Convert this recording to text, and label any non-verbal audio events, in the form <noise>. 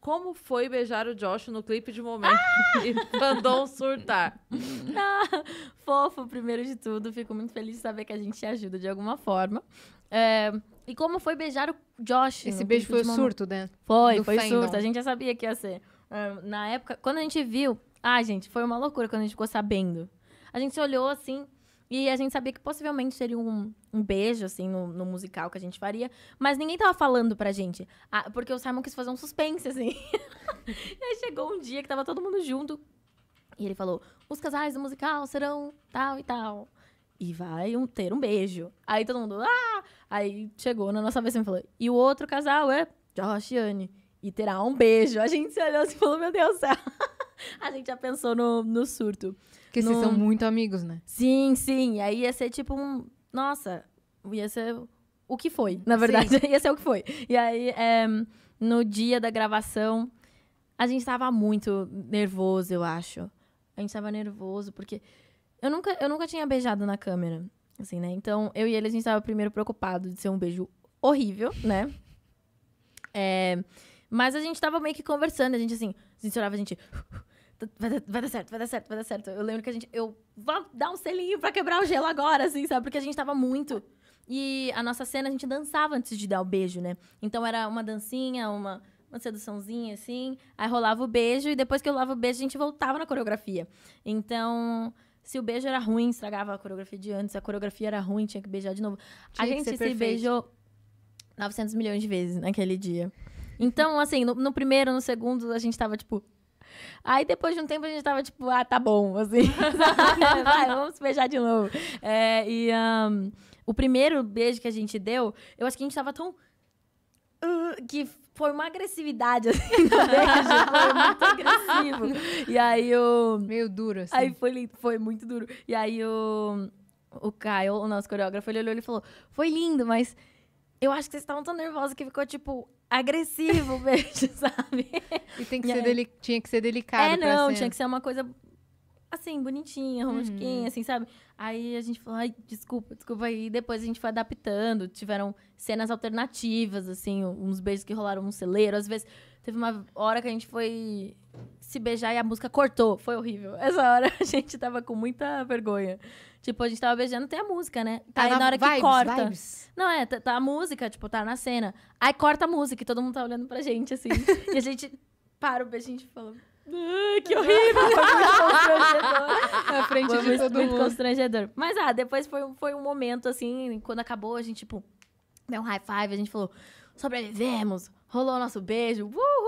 Como foi beijar o Josh no clipe de momento ah! <laughs> e mandou um surtar? <laughs> Ah, fofo, primeiro de tudo. Fico muito feliz de saber que a gente te ajuda de alguma forma. É, e como foi beijar o Josh? Esse beijo foi surto, né? Foi, Do foi fandom. surto. A gente já sabia que ia ser. Ah, na época, quando a gente viu... Ah, gente, foi uma loucura quando a gente ficou sabendo. A gente se olhou assim... E a gente sabia que possivelmente seria um, um beijo, assim, no, no, musical que a gente faria. Mas ninguém tava falando pra gente. Ah, porque o Simon quis fazer um suspense, assim. <laughs> e aí chegou um dia que tava todo mundo junto. E ele falou: os casais do musical serão tal e tal. E vai um, ter um beijo. Aí todo mundo, ah! Aí chegou na nossa vez e falou: e o outro casal é Josh e Anne. E terá um beijo. A gente se olhou assim e falou: meu Deus do céu. <laughs> <laughs> a gente já pensou no, no surto. Porque no... vocês são muito amigos, né? Sim, sim. E aí ia ser tipo um. Nossa, ia ser o que foi, na verdade. <laughs> ia ser o que foi. E aí, é, no dia da gravação, a gente tava muito nervoso, eu acho. A gente tava nervoso, porque eu nunca, eu nunca tinha beijado na câmera. Assim, né? Então, eu e ele, a gente tava primeiro preocupado de ser um beijo horrível, né? É, <laughs> mas a gente tava meio que conversando, a gente assim, a gente chorava, a gente vai dar, vai dar, certo, vai dar certo, vai dar certo. Eu lembro que a gente. Eu vou dar um selinho pra quebrar o gelo agora, assim, sabe? Porque a gente tava muito. E a nossa cena a gente dançava antes de dar o beijo, né? Então era uma dancinha, uma, uma seduçãozinha, assim. Aí rolava o beijo e depois que eu rolava o beijo, a gente voltava na coreografia. Então. Se o beijo era ruim, estragava a coreografia de antes. Se a coreografia era ruim, tinha que beijar de novo. Tinha a gente se beijou 900 milhões de vezes naquele dia. Então, assim, no, no primeiro, no segundo, a gente tava tipo. Aí depois de um tempo a gente tava tipo, ah, tá bom, assim. <laughs> Vai, vamos beijar de novo. É, e um, o primeiro beijo que a gente deu, eu acho que a gente tava tão. Uh, que foi uma agressividade, assim, <laughs> no beijo. Foi muito agressivo. E aí o. Meio duro, assim. Aí foi, foi muito duro. E aí o. O Caio, o nosso coreógrafo, ele olhou e falou: Foi lindo, mas eu acho que vocês estavam tão nervosos que ficou, tipo, agressivo <laughs> o beijo, sabe? E tem que e ser tinha que ser delicado. É, não, tinha que ser uma coisa assim, bonitinha, romântica, uhum. assim, sabe? Aí a gente falou, ai, desculpa, desculpa. aí depois a gente foi adaptando, tiveram cenas alternativas, assim, uns beijos que rolaram no celeiro. Às vezes, teve uma hora que a gente foi se beijar e a música cortou. Foi horrível. <laughs> Essa hora a gente tava com muita vergonha. Tipo, a gente tava beijando, tem a música, né? Tá, tá aí na, na hora vibes, que corta. Vibes. Não, é, tá, tá, a música, tipo, tá na cena. Aí corta a música e todo mundo tá olhando pra gente, assim. e a gente para o beijo e a gente fala. que horrível! <laughs> Na frente de todo muito mundo. constrangedor. Mas ah, depois foi, foi um momento assim, quando acabou, a gente, tipo, deu um high five, a gente falou: sobrevivemos, rolou o nosso beijo, uh!